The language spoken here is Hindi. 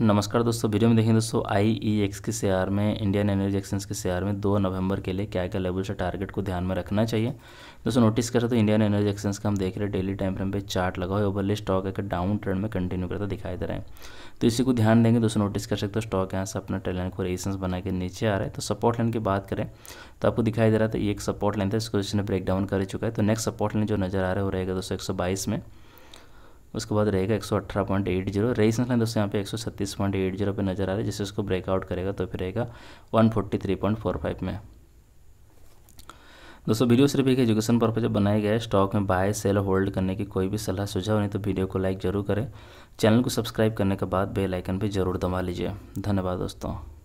नमस्कार दोस्तों वीडियो में देखें दोस्तों आई ई एक्स के शेयर में इंडियन एनर्जी एक्सचेंज के शेयर में दो नवंबर के लिए क्या क्या लेवल से टारगेट को ध्यान में रखना चाहिए दोस्तों नोटिस करें तो इंडियन एनर्जी एक्सचेंज का हम देख रहे हैं डेली टाइम फ्रेम पे चार्ट लगा हुआ ओवरले स्टॉक एक डाउन ट्रेंड में कंटिन्यू करता दिखाई दे रहा है तो इसी को ध्यान देंगे दोस्तों नोटिस कर सकते हो स्टॉक यहाँ से अपना ट्रेलाइन को रेजिस्टेंस बना के नीचे आ रहा है तो सपोर्ट लाइन की बात करें तो आपको दिखाई दे रहा था एक सपोर्ट लाइन था इसको इसने ब्रेक डाउन कर चुका है तो नेक्स्ट सपोर्ट लाइन जो नजर आ रहा है वो रहेगा दोस्तों एक में उसके बाद रहेगा एक सौ अठारह point eight zero resistance line दोस्तों यहाँ पे एक सौ छत्तीस पॉइंट एट जीरो पर नजर आ रहा है जिससे उसको ब्रेकआउट करेगा तो फिर रहेगा one forty three point four five में दोस्तों वीडियो सिर्फ एक एजुकेशन पर्पज बनाया गया है स्टॉक में बाय सेल होल्ड करने की कोई भी सलाह सुझाव नहीं तो वीडियो को लाइक जरूर करें चैनल को सब्सक्राइब करने के बाद बेलाइकन पर जरूर दबा लीजिए धन्यवाद दोस्तों